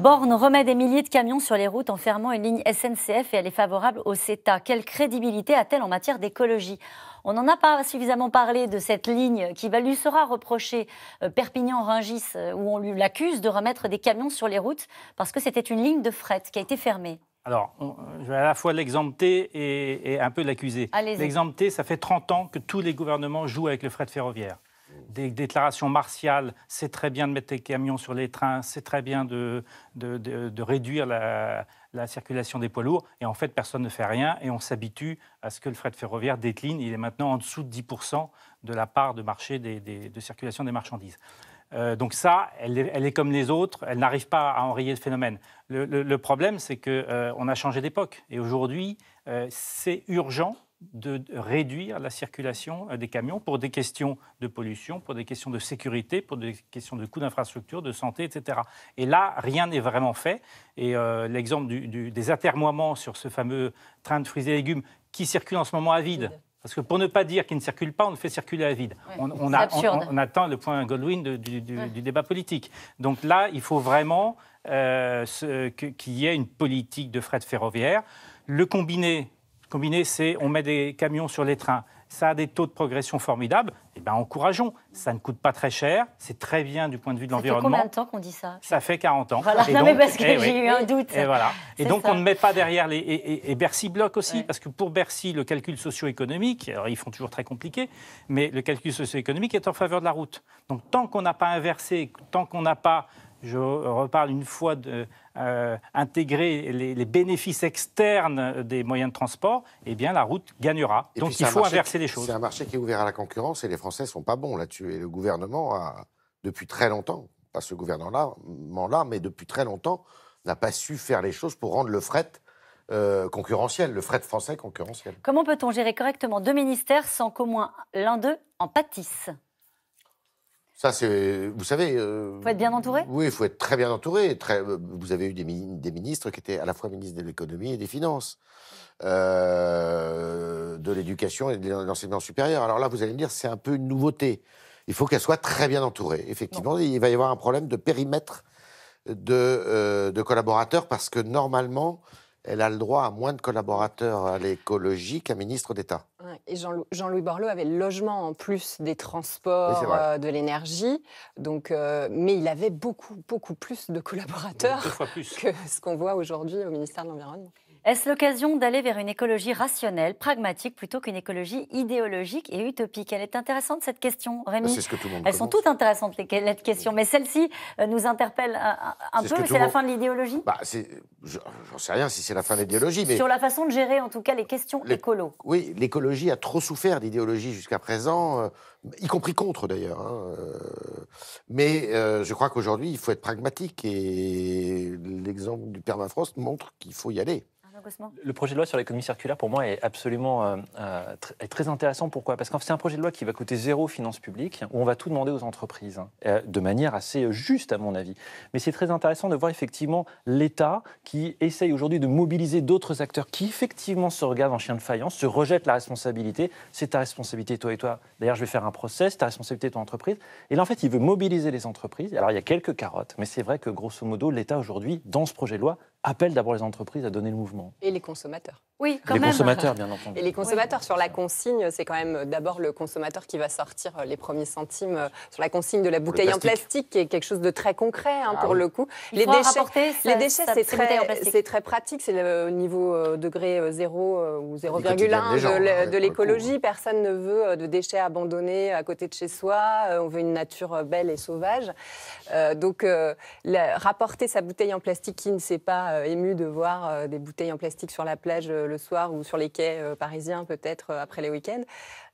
Borne remet des milliers de camions sur les routes en fermant une ligne SNCF et elle est favorable au CETA. Quelle crédibilité a-t-elle en matière d'écologie On n'en a pas suffisamment parlé de cette ligne qui lui sera reprochée, euh, Perpignan-Ringis, euh, où on lui l'accuse de remettre des camions sur les routes parce que c'était une ligne de fret qui a été fermée. Alors, je vais à la fois l'exempter et, et, un peu l'accuser. L'exempter, ça fait 30 ans que tous les gouvernements jouent avec le fret ferroviaire des déclarations martiales, c'est très bien de mettre des camions sur les trains, c'est très bien de, de, réduire la, circulation des poids lourds, et en fait, personne ne fait rien, et on s'habitue à ce que le fret ferroviaire décline. Il est maintenant en dessous de 10% de la part de marché de circulation des marchandises. Euh, donc ça, elle est, comme les autres, elle n'arrive pas à enrayer le phénomène. Le, problème, c'est qu'on euh, on a changé d'époque, et aujourd'hui, euh, c'est urgent de réduire la circulation euh, des camions pour des questions de pollution, pour des questions de sécurité, pour des questions de coûts d'infrastructure, de santé, etc. Et là, rien n'est vraiment fait. Et euh, l'exemple des atermoiements sur ce fameux train de fruits et légumes qui circule en ce moment à vide. Parce que pour ne pas dire qu'il ne circule pas, on le fait circuler à vide. on, on, atteint le point Goldwyn du, débat politique. Donc là, il faut vraiment euh, qu'il y ait une politique de fret ferroviaire. Le combiner Combiné, c'est on met des camions sur les trains. Ça a des taux de progression formidables. Eh bien, encourageons. Ça ne coûte pas très cher. C'est très bien du point de vue de l'environnement. Ça fait combien de temps qu'on dit ça Ça fait 40 ans. et non, donc, mais parce que eh j'ai eu un doute. Et, donc, on ne met pas derrière les. Et, Bercy bloque aussi, parce que pour Bercy, le calcul socio-économique, alors ils font toujours très compliqué, mais le calcul socio-économique est en faveur de la route. Donc, tant qu'on n'a pas inversé, tant qu'on n'a pas je reparle une fois de euh, intégrer les, bénéfices externes des moyens de transport, eh bien la route gagnera. Donc il faut inverser les choses. C'est un marché qui est ouvert à la concurrence et les Français sont pas bons là-dessus. Et le gouvernement depuis très longtemps, pas ce gouvernement-là, mais depuis très longtemps, n'a pas su faire les choses pour rendre le fret euh, concurrentiel, le fret français concurrentiel. Comment peut-on gérer correctement deux ministères sans qu'au moins l'un d'eux en pâtisse ça, c'est. Vous savez. Il euh, faut être bien entouré Oui, il faut être très bien entouré. Euh, vous avez eu des, ministres qui étaient à la fois ministres de l'économie et des finances, euh, de l'éducation et de l'enseignement supérieur. Alors là, vous allez me dire, c'est un peu une nouveauté. Il faut qu'elle soit très bien entourée. Effectivement, il va y avoir un problème de périmètre de, de collaborateurs parce que normalement, elle a le droit à moins de collaborateurs à l'écologie qu'un ministre d'État. Et Jean-Louis Borloo avait le logement en plus des transports, euh, de l'énergie. Donc, euh, mais il avait beaucoup, beaucoup plus de collaborateurs que ce qu'on voit aujourd'hui au ministère de l'Environnement. Est-ce l'occasion d'aller vers une écologie rationnelle, pragmatique, plutôt qu'une écologie idéologique et utopique Elle est intéressante cette question, Rémi. Bah, c'est ce que tout le monde Elles sont toutes intéressantes, les, questions, mais celle-ci euh, nous interpelle un, peu. C'est la fin de l'idéologie bah, J'en sais rien si c'est la fin de l'idéologie. Mais... Sur la façon de gérer, en tout cas, les questions le... écolo. Oui, l'écologie a trop souffert d'idéologie jusqu'à présent, euh, y compris contre d'ailleurs. Hein, euh, mais je crois qu'aujourd'hui, il faut être pragmatique et l'exemple du permafrost montre qu'il faut y aller. Le projet de loi sur l'économie circulaire, pour moi, est absolument euh, euh, est très intéressant. Pourquoi Parce que c'est un projet de loi qui va coûter zéro finances publiques, où on va tout demander aux entreprises, hein, euh, de manière assez juste, à mon avis. Mais c'est très intéressant de voir effectivement l'État qui essaye aujourd'hui de mobiliser d'autres acteurs qui, effectivement, se regardent en chien de faïence, se rejettent la responsabilité. C'est ta responsabilité, toi et toi. D'ailleurs, je vais faire un procès, c'est ta responsabilité, ton entreprise. Et là, en fait, il veut mobiliser les entreprises. Alors, il y a quelques carottes, mais c'est vrai que, grosso modo, l'État aujourd'hui, dans ce projet de loi, appelle d'abord les entreprises à donner le mouvement. Et les consommateurs. Oui, quand les consommateurs, bien entendu. Et les consommateurs, sur la consigne, c'est quand même euh, d'abord le consommateur qui va sortir euh, les premiers centimes euh, sur la consigne de la bouteille en plastique, qui est quelque chose de très concret hein, ah pour le coup. les déchets, les déchets, c'est très, pratique, c'est au niveau degré 0 ou 0,1 de, hein, l'écologie. Hein. Personne ne veut de déchets abandonnés à côté de chez soi, on veut une nature belle et sauvage. donc, rapporter sa bouteille en plastique, qui ne s'est pas ému de voir des bouteilles en plastique sur la plage le soir ou sur les quais euh, parisiens peut-être euh, après les week-ends.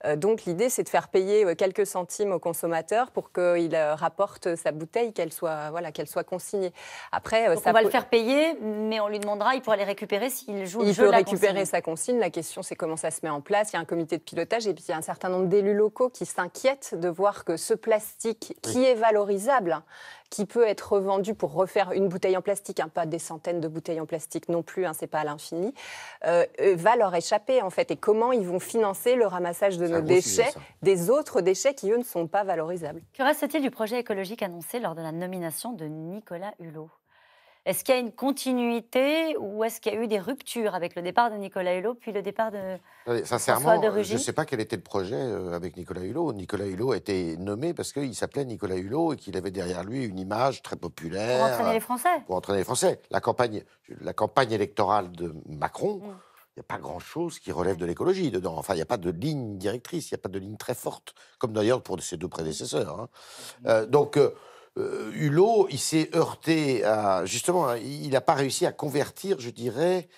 Euh, donc l'idée, c'est de faire payer quelques centimes au consommateur pour qu'il rapporte sa bouteille, qu'elle soit, voilà, qu'elle soit consignée. Après, ça va le faire payer, mais on lui demandera, il pourra les récupérer s'il joue le il jeu. Il peut récupérer sa consigne. La question, c'est comment ça se met en place. Il y a un comité de pilotage et puis il y a un certain nombre d'élus locaux qui s'inquiètent de voir que ce plastique qui est valorisable qui peut être revendu pour refaire une bouteille en plastique, hein, pas des centaines de bouteilles en plastique non plus, hein, c'est pas à l'infini, euh, euh, va leur échapper en fait. Et comment ils vont financer le ramassage de nos déchets, des autres déchets qui eux ne sont pas valorisables. Que reste-t-il du projet écologique annoncé lors de la nomination de Nicolas Hulot est-ce qu'il y a une continuité ou est-ce qu'il y a eu des ruptures avec le départ de Nicolas Hulot puis le départ de euh, Rugy Sincèrement, je ne sais pas quel était le projet euh, avec Nicolas Hulot. Nicolas Hulot a été nommé parce qu'il s'appelait Nicolas Hulot et qu'il avait derrière lui une image très populaire. Pour entraîner les Français. Pour entraîner les Français. La campagne, la campagne électorale de Macron. Mm. il n'y a pas grand-chose qui relève de l'écologie dedans. Enfin, il n'y a pas de ligne directrice, il n'y a pas de ligne très forte, comme d'ailleurs pour ses deux prédécesseurs. Hein. Euh, donc, euh, Hulot, il s'est heurté à. Justement, hein, il n'a pas réussi à convertir, je dirais,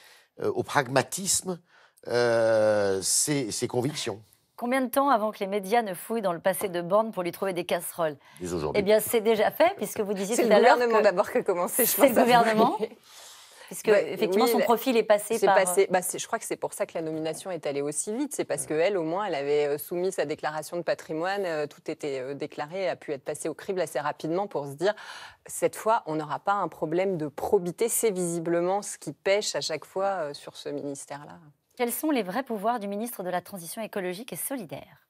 euh, au pragmatisme euh, ses, convictions. Combien de temps avant que les médias ne fouillent dans le passé de Borne pour lui trouver des casseroles Eh bien, c'est déjà fait, puisque vous disiez tout à l'heure. C'est le gouvernement d'abord que, commencer. commencé, je pense. C'est le gouvernement. Parce que, son profil est passé par. Euh, bah, je crois que c'est pour ça que la nomination est allée aussi vite. C'est parce qu'elle, au moins, elle avait euh, soumis sa déclaration de patrimoine. Euh, tout était déclaré, a pu être passé au crible assez rapidement pour se dire cette fois, on n'aura pas un problème de probité. C'est visiblement ce qui pêche à chaque fois sur ce ministère-là. Quels sont les vrais pouvoirs du ministre de la Transition écologique et solidaire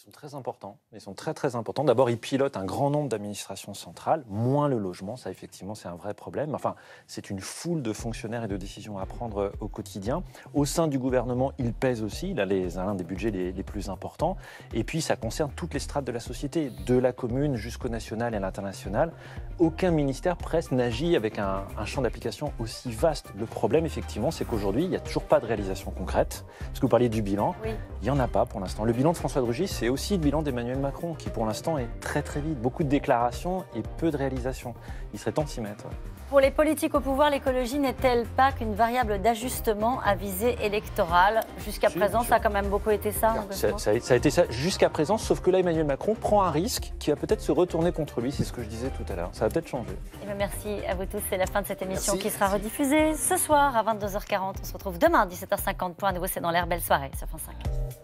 ils sont très importants. Ils sont très très importants. D'abord, ils pilotent un grand nombre d'administrations centrales, moins le logement. Ça, effectivement, c'est un vrai problème. Enfin, c'est une foule de fonctionnaires et de décisions à prendre euh, au quotidien. Au sein du gouvernement, ils pèsent aussi. Il a l'un des budgets les, plus importants. Et puis, ça concerne toutes les strates de la société, de la commune jusqu'au national et à l'international. Aucun ministère presse n'agit avec un, champ d'application aussi vaste. Le problème, effectivement, c'est qu'aujourd'hui, il n'y a toujours pas de réalisation concrète. Parce que vous parliez du bilan, il n'y en a pas pour l'instant. Le bilan de François de c'est aussi le bilan d'Emmanuel Macron, qui pour l'instant est très très vide. Beaucoup de déclarations et peu de réalisations. Il serait temps de s'y mettre. Pour les politiques au pouvoir, l'écologie n'est-elle pas qu'une variable d'ajustement à visée électorale Jusqu'à présent, ça a quand même beaucoup été ça. ça, a, été ça jusqu'à présent, sauf que là, Emmanuel Macron prend un risque qui va peut-être se retourner contre lui, c'est ce que je disais tout à l'heure. Ça va peut-être changer. Eh merci à vous tous. C'est la fin de cette émission qui sera rediffusée ce soir à 22h40. On se retrouve demain à 17h50 pour un nouveau C'est dans l'air. Belle soirée sur France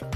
5.